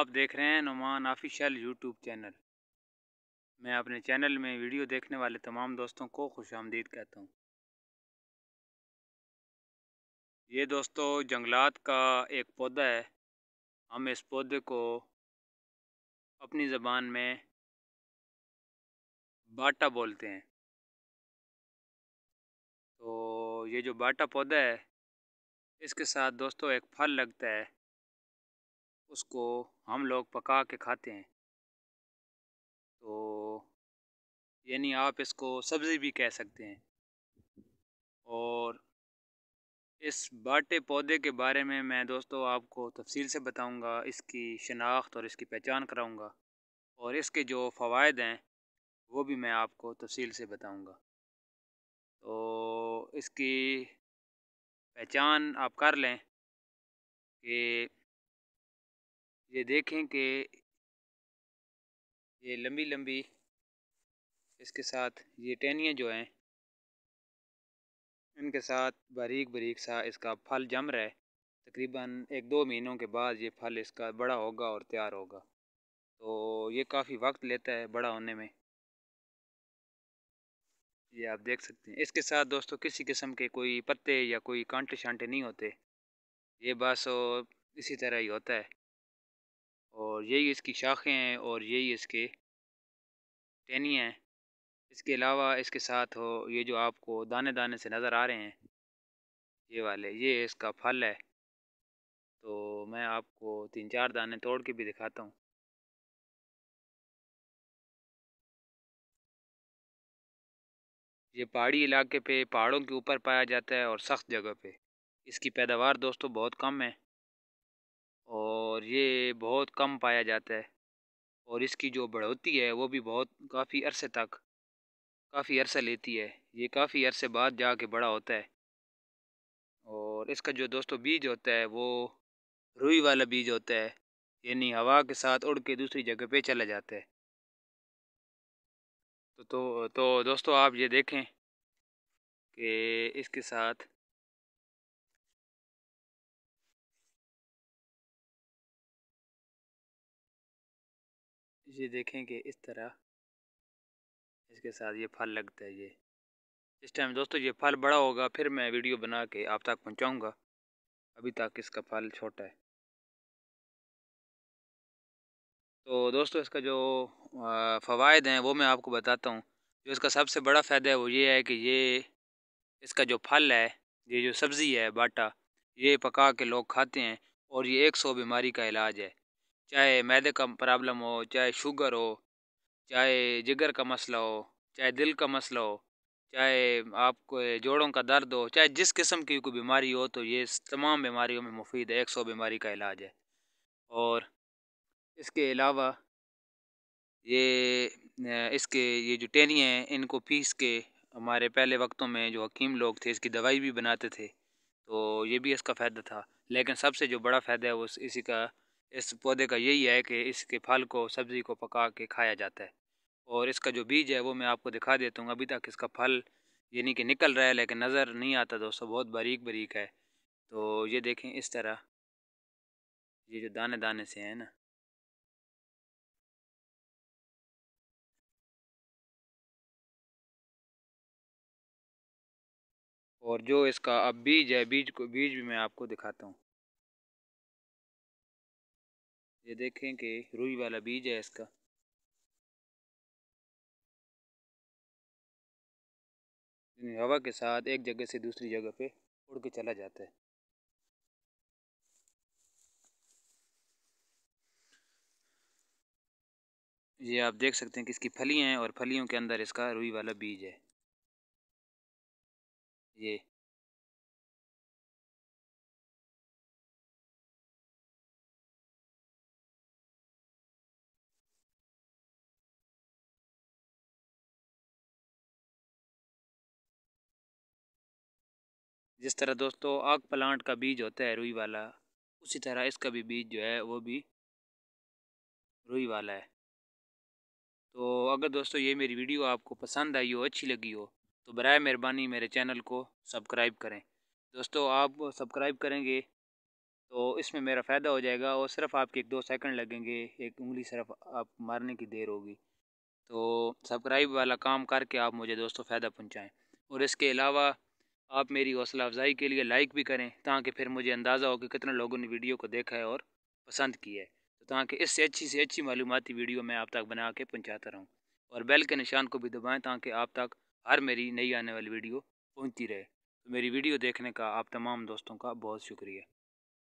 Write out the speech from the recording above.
आप देख रहे हैं नुमान ऑफिशियल यूट्यूब चैनल मैं अपने चैनल में वीडियो देखने वाले तमाम दोस्तों को खुश आमदीद कहता हूँ ये दोस्तों जंगलात का एक पौधा है हम इस पौधे को अपनी ज़बान में बाटा बोलते हैं तो ये जो बाटा पौधा है इसके साथ दोस्तों एक फल लगता है उसको हम लोग पका के खाते हैं तो यानी आप इसको सब्ज़ी भी कह सकते हैं और इस बाटे पौधे के बारे में मैं दोस्तों आपको तफसील से बताऊंगा इसकी शनाख्त और इसकी पहचान कराऊंगा और इसके जो फ़वाद हैं वो भी मैं आपको तफसील से बताऊंगा तो इसकी पहचान आप कर लें कि ये देखें कि ये लंबी लंबी इसके साथ ये टहनियाँ जो हैं इनके साथ बारीक बारीक सा इसका फल जम रहा है तकरीबन एक दो महीनों के बाद ये फल इसका बड़ा होगा और तैयार होगा तो ये काफ़ी वक्त लेता है बड़ा होने में ये आप देख सकते हैं इसके साथ दोस्तों किसी किस्म के कोई पत्ते या कोई कांटे शांटे नहीं होते ये बस इसी तरह ही होता है और यही इसकी शाखें हैं और यही इसके टहनियाँ हैं इसके अलावा इसके साथ हो ये जो आपको दाने दाने से नज़र आ रहे हैं ये वाले ये इसका फल है तो मैं आपको तीन चार दाने तोड़ के भी दिखाता हूँ ये पहाड़ी इलाके पे पहाड़ों के ऊपर पाया जाता है और सख्त जगह पे इसकी पैदावार दोस्तों बहुत कम है और ये बहुत कम पाया जाता है और इसकी जो बढ़ोतरी है वो भी बहुत काफ़ी अरसे तक काफ़ी अरसे लेती है ये काफ़ी अरसे बाद जा के बड़ा होता है और इसका जो दोस्तों बीज होता है वो रुई वाला बीज होता है यानी हवा के साथ उड़ के दूसरी जगह पे चला जाता है तो तो, तो दोस्तों आप ये देखें कि इसके साथ ये देखेंगे इस तरह इसके साथ ये फल लगता है ये इस टाइम दोस्तों ये फल बड़ा होगा फिर मैं वीडियो बना के आप तक पहुंचाऊंगा अभी तक इसका फल छोटा है तो दोस्तों इसका जो फ़वाद हैं वो मैं आपको बताता हूँ जो इसका सबसे बड़ा फ़ायदा है वो ये है कि ये इसका जो फल है ये जो सब्ज़ी है बाटा ये पका के लोग खाते हैं और ये एक सौ बीमारी का इलाज है चाहे मैदे का प्रॉब्लम हो चाहे शुगर हो चाहे जिगर का मसला हो चाहे दिल का मसला हो चाहे आपको जोड़ों का दर्द हो चाहे जिस किस्म की कोई बीमारी हो तो ये तमाम बीमारियों में मुफीद है एक सौ बीमारी का इलाज है और इसके अलावा ये इसके ये जो टेनियाँ हैं इनको पीस के हमारे पहले वक्तों में जो हकीम लोग थे इसकी दवाई भी बनाते थे तो ये भी इसका फ़ायदा था लेकिन सबसे जो बड़ा फ़ायदा है वो इसी का इस पौधे का यही है कि इसके फल को सब्ज़ी को पका के खाया जाता है और इसका जो बीज है वो मैं आपको दिखा देता हूँ अभी तक इसका फल यानी कि निकल रहा है लेकिन नज़र नहीं आता दोस्तों बहुत बारीक बारीक है तो ये देखें इस तरह ये जो दाने दाने से हैं ना और जो इसका अब बीज है बीज को बीज भी मैं आपको दिखाता हूँ ये देखें कि रुई वाला बीज है इसका हवा के साथ एक जगह से दूसरी जगह पे उड़ के चला जाता है ये आप देख सकते हैं कि इसकी फलियां हैं और फलियों के अंदर इसका रुई वाला बीज है ये जिस तरह दोस्तों आग प्लांट का बीज होता है रुई वाला उसी तरह इसका भी बीज जो है वो भी रुई वाला है तो अगर दोस्तों ये मेरी वीडियो आपको पसंद आई हो अच्छी लगी हो तो बर मेहरबानी मेरे चैनल को सब्सक्राइब करें दोस्तों आप सब्सक्राइब करेंगे तो इसमें मेरा फ़ायदा हो जाएगा और सिर्फ आपके एक दो सेकंड लगेंगे एक उंगली सिर्फ आप मारने की देर होगी तो सब्सक्राइब वाला काम करके आप मुझे दोस्तों फ़ायदा पहुंचाएं और इसके अलावा आप मेरी हौसला अफजाई के लिए लाइक भी करें ताकि फिर मुझे अंदाज़ा हो कि कितने लोगों ने वीडियो को देखा है और पसंद किया है तो ताकि इससे अच्छी से अच्छी मालूमती वीडियो मैं आप तक बना के पहुँचाता रहूँ और बेल के निशान को भी दबाएँ ताकि आप तक हर मेरी नई आने वाली वीडियो पहुँचती रहे तो मेरी वीडियो देखने का आप तमाम दोस्तों का बहुत शुक्रिया